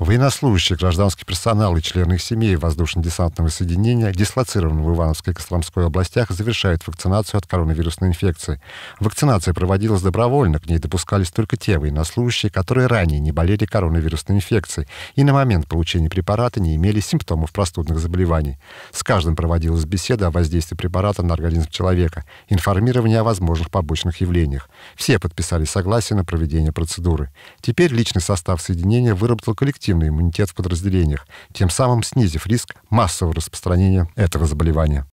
Военнослужащие, гражданский персонал и члены их семей воздушно-десантного соединения, дислоцированного в Ивановской и Костромской областях, завершают вакцинацию от коронавирусной инфекции. Вакцинация проводилась добровольно, к ней допускались только те военнослужащие, которые ранее не болели коронавирусной инфекцией и на момент получения препарата не имели симптомов простудных заболеваний. С каждым проводилась беседа о воздействии препарата на организм человека, информирование о возможных побочных явлениях. Все подписали согласие на проведение процедуры. Теперь личный состав соединения выработал коллектив коллективный иммунитет в подразделениях, тем самым снизив риск массового распространения этого заболевания.